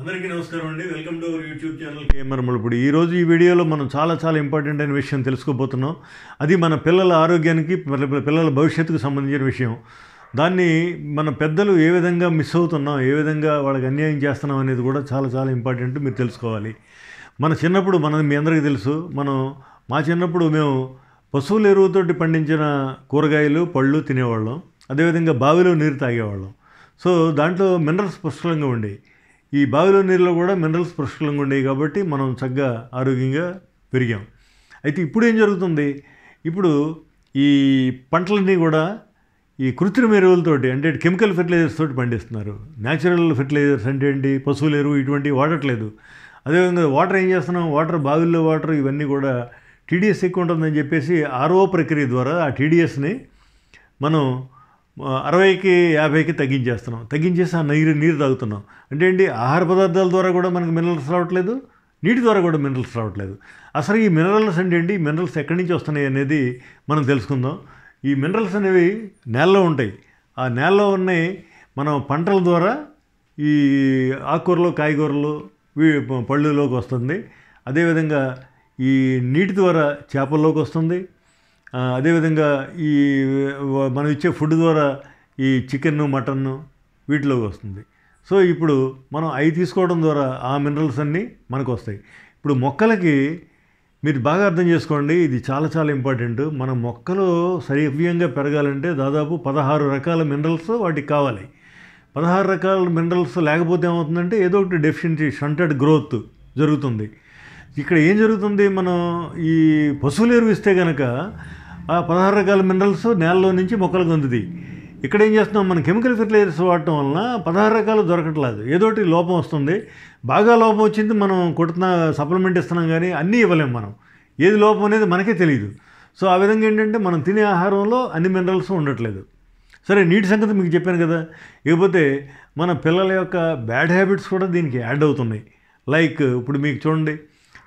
అందరికీ నమస్కారం అండి welcome to our YouTube channel KMR ములుపుడు ఈరోజు ఈ వీడియోలో మనం చాలా చాలా ఇంపార్టెంట్ అయిన విషయం తెలుసుకోబోతున్నాం అది మన పిల్లల ఆరోగ్యానికి పిల్లల భవిష్యత్తుకు సంబంధించిన విషయం దాన్ని మన పెద్దలు ఏ విధంగా మిస్ అవుతున్నాం ఏ విధంగా వాళ్ళకి అన్యాయం చేస్తున్నాం అనేది కూడా చాలా చాలా ఇంపార్టెంట్ మీరు తెలుసుకోవాలి మన చిన్నప్పుడు మనది మీ అందరికీ తెలుసు మనం మా చిన్నప్పుడు మేము పశువుల ఎరువుతోటి పండించిన కూరగాయలు పళ్ళు తినేవాళ్ళం అదేవిధంగా బావిలో నీరు తాగేవాళ్ళం సో దాంట్లో మినరల్స్ పుష్కలంగా ఉండేవి ఈ బావిలో నీరులో కూడా మినరల్స్ పుష్కలంగా ఉండేవి కాబట్టి మనం చక్కగా ఆరోగ్యంగా పెరిగాం అయితే ఇప్పుడు ఏం జరుగుతుంది ఇప్పుడు ఈ పంటలన్నీ కూడా ఈ కృత్రిమ ఎరువులతోటి అంటే కెమికల్ ఫెర్టిలైజర్స్ తోటి పండిస్తున్నారు న్యాచురల్ ఫెర్టిలైజర్స్ అంటే ఏంటి పశువుల ఎరువు ఇటువంటివి వాడట్లేదు అదేవిధంగా వాటర్ ఏం చేస్తున్నాం వాటర్ బావిల్లో వాటర్ ఇవన్నీ కూడా టీడీఎస్ ఎక్కువ ఉంటుందని చెప్పేసి ఆర్ఓ ప్రక్రియ ద్వారా ఆ టీడీఎస్ని మనం అరవైకి యాభైకి తగ్గించేస్తున్నాం తగ్గించేసి ఆ నీరు నీరు తాగుతున్నాం అంటే ఏంటి ఆహార పదార్థాల ద్వారా కూడా మనకు మినరల్స్ రావట్లేదు నీటి ద్వారా కూడా మినరల్స్ రావట్లేదు అసలు ఈ మినరల్స్ అంటే ఏంటి మినరల్స్ ఎక్కడి నుంచి వస్తున్నాయి అనేది మనం తెలుసుకుందాం ఈ మినరల్స్ అనేవి నేలలో ఉంటాయి ఆ నేలలో ఉన్నాయి మనం పంటల ద్వారా ఈ ఆకుకూరలు కాయగూరలు పళ్ళులోకి వస్తుంది అదేవిధంగా ఈ నీటి ద్వారా చేపల్లోకి వస్తుంది అదేవిధంగా ఈ మనం ఇచ్చే ఫుడ్ ద్వారా ఈ చికెన్ మటన్ వీటిలోకి వస్తుంది సో ఇప్పుడు మనం అవి తీసుకోవడం ద్వారా ఆ మినరల్స్ అన్నీ మనకు వస్తాయి ఇప్పుడు మొక్కలకి మీరు బాగా అర్థం చేసుకోండి ఇది చాలా చాలా ఇంపార్టెంట్ మన మొక్కలు సరివ్యంగా పెరగాలంటే దాదాపు పదహారు రకాల మినరల్స్ వాటికి కావాలి పదహారు రకాల మినరల్స్ లేకపోతే ఏమవుతుందంటే ఏదో ఒకటి డెఫిషియన్సీ షంటెడ్ గ్రోత్ జరుగుతుంది ఇక్కడ ఏం జరుగుతుంది మనం ఈ పశువులు ఎరువిస్తే కనుక ఆ పదహారు రకాల మినరల్స్ నేలలో నుంచి మొక్కలు అందుతాయి ఇక్కడ ఏం చేస్తున్నాం మనం కెమికల్ ఫెర్టిలైజర్స్ వాడటం వలన పదహారు రకాలు దొరకట్లేదు ఏదోటి లోపం వస్తుంది బాగా లోపం వచ్చింది మనం కొడుతున్న సప్లిమెంట్ ఇస్తున్నాం కానీ అన్నీ ఇవ్వలేము మనం ఏది లోపం అనేది మనకే తెలియదు సో ఆ విధంగా ఏంటంటే మనం తినే ఆహారంలో అన్ని మినరల్స్ ఉండట్లేదు సరే నీటి సంగతి మీకు చెప్పాను కదా ఇకపోతే మన పిల్లల యొక్క బ్యాడ్ హ్యాబిట్స్ కూడా దీనికి యాడ్ అవుతున్నాయి లైక్ ఇప్పుడు మీకు చూడండి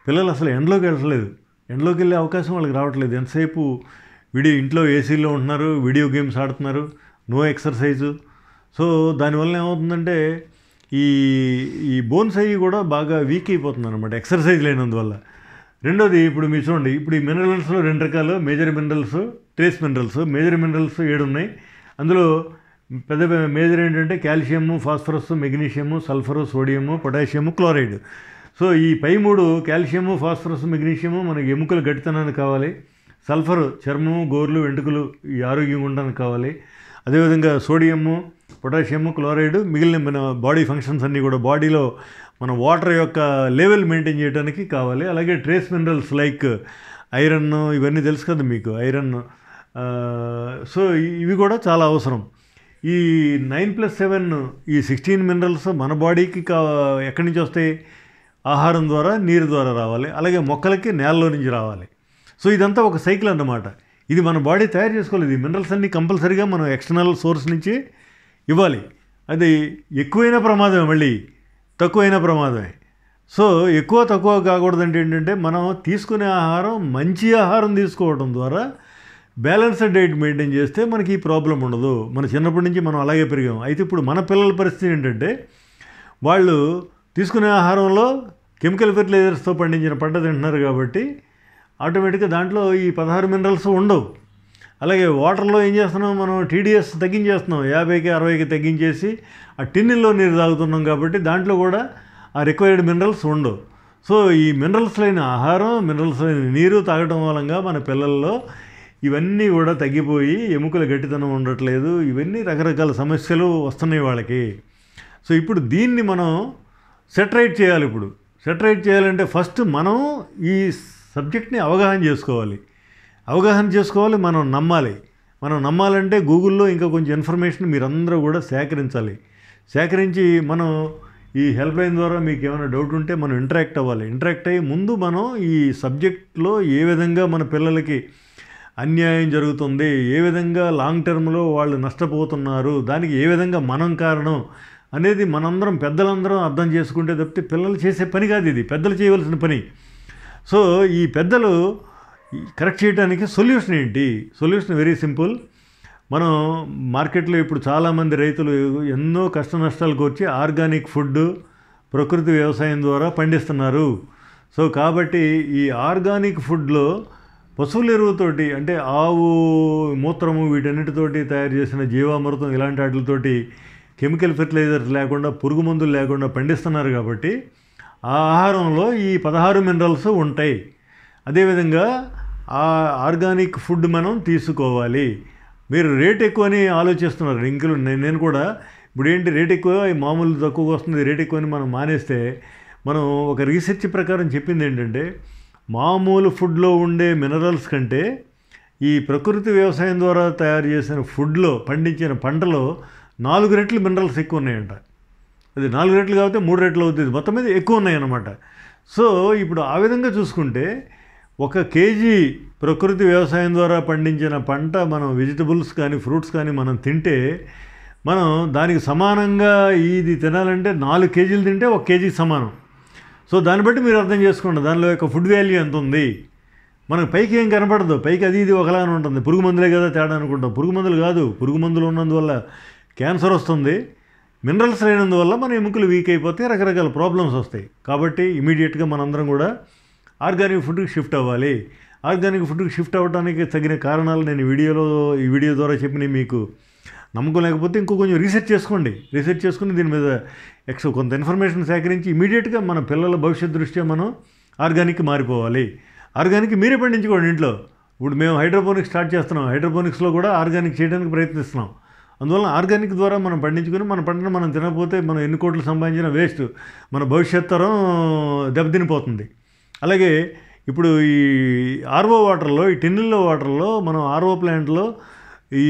పిల్లలు అసలు ఎండలోకి వెళ్ళట్లేదు ఎండలోకి వెళ్ళే అవకాశం వాళ్ళకి రావట్లేదు ఎంతసేపు వీడియో ఇంట్లో ఏసీలో ఉంటున్నారు వీడియో గేమ్స్ ఆడుతున్నారు నో ఎక్సర్సైజు సో దానివల్ల ఏమవుతుందంటే ఈ ఈ బోన్స్ అయ్యి కూడా బాగా వీక్ అయిపోతుంది అనమాట ఎక్సర్సైజ్ లేనందువల్ల రెండోది ఇప్పుడు మీరు చూడండి ఇప్పుడు ఈ మినరల్స్లో రెండు రకాలు major minerals trace minerals major minerals ఏడు ఉన్నాయి అందులో పెద్ద మేజర్ ఏంటంటే calcium phosphorus magnesium sulphur sodium potassium chloride so ఈ పై మూడు కాల్షియము ఫాస్ఫరస్ మెగ్నీషియము మనకి ఎముకలు గట్టితనానికి కావాలి సల్ఫర్ చర్మము గోర్లు వెంట్రుకలు ఈ ఆరోగ్యంగా ఉండడానికి కావాలి అదేవిధంగా సోడియము పొటాషియము క్లోరైడ్ మిగిలిన మన బాడీ ఫంక్షన్స్ అన్నీ కూడా బాడీలో మన వాటర్ యొక్క లెవెల్ మెయింటైన్ చేయడానికి కావాలి అలాగే ట్రేస్ మినరల్స్ లైక్ ఐరన్ ఇవన్నీ తెలుసు కదా మీకు ఐరన్ సో ఇవి కూడా చాలా అవసరం ఈ నైన్ ప్లస్ సెవెన్ ఈ సిక్స్టీన్ మినరల్స్ మన బాడీకి కా ఎక్కడి నుంచి వస్తాయి ఆహారం ద్వారా నీరు ద్వారా రావాలి అలాగే మొక్కలకి నేలలో నుంచి రావాలి సో ఇదంతా ఒక సైకిల్ అన్నమాట ఇది మన బాడీ తయారు చేసుకోలేదు ఈ మినరల్స్ అన్నీ కంపల్సరీగా మనం ఎక్స్టర్నల్ సోర్స్ నుంచి ఇవ్వాలి అది ఎక్కువైన ప్రమాదమే మళ్ళీ తక్కువైన ప్రమాదమే సో ఎక్కువ తక్కువ కాకూడదంటే ఏంటంటే మనం తీసుకునే ఆహారం మంచి ఆహారం తీసుకోవడం ద్వారా బ్యాలెన్స్డ్ డైట్ మెయింటైన్ చేస్తే మనకి ఈ ప్రాబ్లం ఉండదు మన చిన్నప్పటి నుంచి మనం అలాగే పెరిగాం అయితే ఇప్పుడు మన పిల్లల పరిస్థితి ఏంటంటే వాళ్ళు తీసుకునే ఆహారంలో కెమికల్ ఫెర్టిలైజర్స్తో పండించిన పంట తింటున్నారు కాబట్టి ఆటోమేటిక్గా దాంట్లో ఈ పదహారు మినరల్స్ ఉండవు అలాగే వాటర్లో ఏం చేస్తున్నాం మనం టీడీఎస్ తగ్గించేస్తున్నాం యాభైకి అరవైకి తగ్గించేసి ఆ టిన్నుల్లో నీరు తాగుతున్నాం కాబట్టి దాంట్లో కూడా ఆ రిక్వైర్డ్ మినరల్స్ ఉండవు సో ఈ మినరల్స్ లేని ఆహారం మినరల్స్ లేని నీరు తాగడం మూలంగా మన పిల్లల్లో ఇవన్నీ కూడా తగ్గిపోయి ఎముకల గట్టితనం ఉండట్లేదు ఇవన్నీ రకరకాల సమస్యలు వస్తున్నాయి వాళ్ళకి సో ఇప్పుడు దీన్ని మనం సెటరైట్ చేయాలి ఇప్పుడు సెటరైట్ చేయాలంటే ఫస్ట్ మనం ఈ సబ్జెక్ట్ని అవగాహన చేసుకోవాలి అవగాహన చేసుకోవాలి మనం నమ్మాలి మనం నమ్మాలంటే గూగుల్లో ఇంకా కొంచెం ఇన్ఫర్మేషన్ మీరందరూ కూడా సేకరించాలి సేకరించి మనం ఈ హెల్ప్ లైన్ ద్వారా మీకు ఏమైనా డౌట్ ఉంటే మనం ఇంటరాక్ట్ అవ్వాలి ఇంటరాక్ట్ అయ్యి ముందు మనం ఈ సబ్జెక్ట్లో ఏ విధంగా మన పిల్లలకి అన్యాయం జరుగుతుంది ఏ విధంగా లాంగ్ టర్మ్లో వాళ్ళు నష్టపోతున్నారు దానికి ఏ విధంగా మనం కారణం అనేది మనందరం పెద్దలందరం అర్థం చేసుకుంటే తప్పితే పిల్లలు చేసే పని కాదు ఇది పెద్దలు చేయవలసిన పని సో ఈ పెద్దలు కరెక్ట్ చేయడానికి సొల్యూషన్ ఏంటి సొల్యూషన్ వెరీ సింపుల్ మనం మార్కెట్లో ఇప్పుడు చాలామంది రైతులు ఎన్నో కష్ట నష్టాలు కూర్చి ఆర్గానిక్ ఫుడ్ ప్రకృతి వ్యవసాయం ద్వారా పండిస్తున్నారు సో కాబట్టి ఈ ఆర్గానిక్ ఫుడ్లో పశువుల ఎరువుతోటి అంటే ఆవు మూత్రము వీటన్నిటితోటి తయారు చేసిన జీవామృతం ఇలాంటి వాటితోటి కెమికల్ ఫెర్టిలైజర్స్ లేకుండా పురుగు మందులు లేకుండా పండిస్తున్నారు కాబట్టి ఆ ఆహారంలో ఈ పదహారు మినరల్స్ ఉంటాయి అదేవిధంగా ఆ ఆర్గానిక్ ఫుడ్ మనం తీసుకోవాలి మీరు రేట్ ఎక్కువ అని ఆలోచిస్తున్నారు ఇంకలు నేను కూడా ఇప్పుడు ఏంటి రేట్ ఎక్కువ మామూలు తక్కువగా వస్తుంది రేట్ ఎక్కువ అని మనం మానేస్తే మనం ఒక రీసెర్చ్ ప్రకారం చెప్పింది ఏంటంటే మామూలు ఫుడ్లో ఉండే మినరల్స్ కంటే ఈ ప్రకృతి వ్యవసాయం ద్వారా తయారు చేసిన ఫుడ్లో పండించిన పంటలో నాలుగు రెట్లు మినరల్స్ ఎక్కువ ఉన్నాయంట అది నాలుగు రెట్లు కాబట్టి మూడు రెట్లు అవుతుంది మొత్తం మీద ఎక్కువ ఉన్నాయన్నమాట సో ఇప్పుడు ఆ విధంగా చూసుకుంటే ఒక కేజీ ప్రకృతి వ్యవసాయం ద్వారా పండించిన పంట మనం వెజిటబుల్స్ కానీ ఫ్రూట్స్ కానీ మనం తింటే మనం దానికి సమానంగా ఇది తినాలంటే నాలుగు కేజీలు తింటే ఒక కేజీకి సమానం సో దాన్ని బట్టి మీరు అర్థం చేసుకోండి దానిలో యొక్క ఫుడ్ వాల్యూ ఎంత ఉంది మనకు పైకి ఏం కనపడదు పైకి అది ఇది ఒకలాగానే ఉంటుంది పురుగు మందులే కదా తేడా అనుకుంటాం పురుగు మందులు కాదు పురుగు మందులు ఉన్నందువల్ల క్యాన్సర్ వస్తుంది మినరల్స్ లేనందువల్ల మన ఎముకలు వీక్ అయిపోతే రకరకాల ప్రాబ్లమ్స్ వస్తాయి కాబట్టి ఇమీడియట్గా మనందరం కూడా ఆర్గానిక్ ఫుడ్కి షిఫ్ట్ అవ్వాలి ఆర్గానిక్ ఫుడ్కి షిఫ్ట్ అవ్వడానికి తగిన కారణాలు నేను వీడియోలో ఈ వీడియో ద్వారా చెప్పిన మీకు నమ్మకం లేకపోతే ఇంకో కొంచెం రీసెర్చ్ చేసుకోండి రీసెర్చ్ చేసుకుని దీని మీద ఎక్స్ కొంత ఇన్ఫర్మేషన్ సేకరించి ఇమీడియట్గా మన పిల్లల భవిష్యత్ దృష్ట్యా మనం ఆర్గానిక్ మారిపోవాలి ఆర్గానిక్ మీరే పండించుకోండి ఇంట్లో ఇప్పుడు మేము హైడ్రోపోనిక్స్ స్టార్ట్ చేస్తున్నాం హైడ్రోపోనిక్స్లో కూడా ఆర్గానిక్ చేయడానికి ప్రయత్నిస్తున్నాం అందువల్ల ఆర్గానిక్ ద్వారా మనం పండించుకుని మన పంటను మనం తినకపోతే మనం ఎన్ని కోట్లు సంపాదించిన వేస్ట్ మన భవిష్యత్ తరం దెబ్బతినిపోతుంది అలాగే ఇప్పుడు ఈ ఆర్ఓ వాటర్లో ఈ టెన్నిల్లో వాటర్లో మనం ఆర్ఓ ప్లాంట్లో ఈ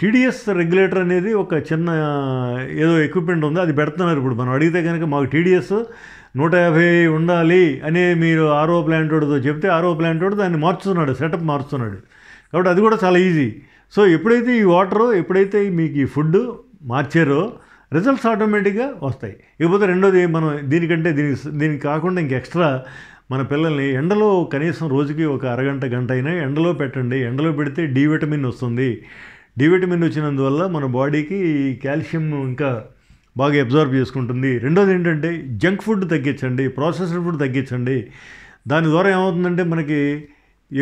టీడీఎస్ రెగ్యులేటర్ అనేది ఒక చిన్న ఏదో ఎక్విప్మెంట్ ఉంది అది పెడుతున్నారు ఇప్పుడు మనం అడిగితే కనుక మాకు టీడీఎస్ నూట యాభై ఉండాలి అని మీరు ఆర్ఓ ప్లాంట్ వాడితో చెప్తే ఆర్ఓ ప్లాంట్ వాడు దాన్ని మార్చుతున్నాడు సెటప్ మార్చుతున్నాడు కాబట్టి అది కూడా చాలా ఈజీ సో ఎప్పుడైతే ఈ వాటర్ ఎప్పుడైతే మీకు ఈ ఫుడ్ మార్చారో రిజల్ట్స్ ఆటోమేటిక్గా వస్తాయి ఇకపోతే రెండోది మనం దీనికంటే దీనికి దీనికి కాకుండా ఇంక ఎక్స్ట్రా మన పిల్లల్ని ఎండలో కనీసం రోజుకి ఒక అరగంట గంట అయినా ఎండలో పెట్టండి ఎండలో పెడితే డి విటమిన్ వస్తుంది డి విటమిన్ వచ్చినందువల్ల మన బాడీకి కాల్షియం ఇంకా బాగా అబ్జర్వ్ చేసుకుంటుంది రెండోది ఏంటంటే జంక్ ఫుడ్ తగ్గించండి ప్రాసెస్డ్ ఫుడ్ తగ్గించండి దాని ద్వారా ఏమవుతుందంటే మనకి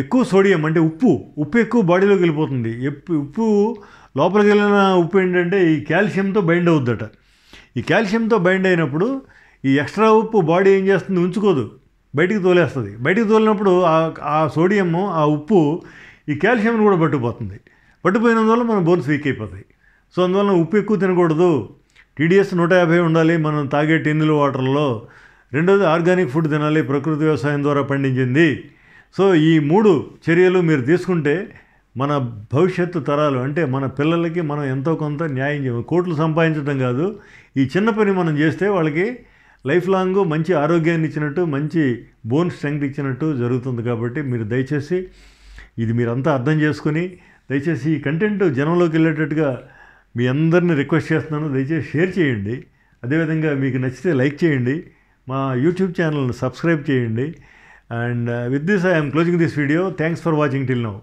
ఎక్కువ సోడియం అంటే ఉప్పు ఉప్పు ఎక్కువ బాడీలోకి వెళ్ళిపోతుంది ఉప్పు లోపలికి వెళ్ళిన ఉప్పు ఏంటంటే ఈ కాల్షియంతో బైండ్ అవుద్దట ఈ కాల్షియంతో బైండ్ అయినప్పుడు ఈ ఎక్స్ట్రా ఉప్పు బాడీ ఏం చేస్తుంది ఉంచుకోదు బయటికి తోలేస్తుంది బయటికి తోలినప్పుడు ఆ సోడియము ఆ ఉప్పు ఈ కాల్షియంను కూడా పట్టుకుపోతుంది పట్టుపోయినందువల్ల మన బోన్స్ వీక్ అయిపోతాయి సో అందువలన ఉప్పు ఎక్కువ తినకూడదు టీడీఎస్ నూట యాభై ఉండాలి మనం తాగే టిన్నుల వాటర్లో రెండోది ఆర్గానిక్ ఫుడ్ తినాలి ప్రకృతి వ్యవసాయం ద్వారా పండించింది సో ఈ మూడు చర్యలు మీరు తీసుకుంటే మన భవిష్యత్తు తరాలు అంటే మన పిల్లలకి మనం ఎంతో కొంత న్యాయం చేయాలి కోట్లు సంపాదించడం కాదు ఈ చిన్న పని మనం చేస్తే వాళ్ళకి లైఫ్ లాంగ్ మంచి ఆరోగ్యాన్ని ఇచ్చినట్టు మంచి బోన్ స్ట్రెంగ్త్ ఇచ్చినట్టు జరుగుతుంది కాబట్టి మీరు దయచేసి ఇది మీరంతా అర్థం చేసుకుని దయచేసి ఈ కంటెంట్ జనంలోకి వెళ్ళేటట్టుగా మీ అందరిని రిక్వెస్ట్ చేస్తున్నాను దయచేసి షేర్ చేయండి అదేవిధంగా మీకు నచ్చితే లైక్ చేయండి మా యూట్యూబ్ ఛానల్ని సబ్స్క్రైబ్ చేయండి And uh, with this, I am closing this video. Thanks for watching till now.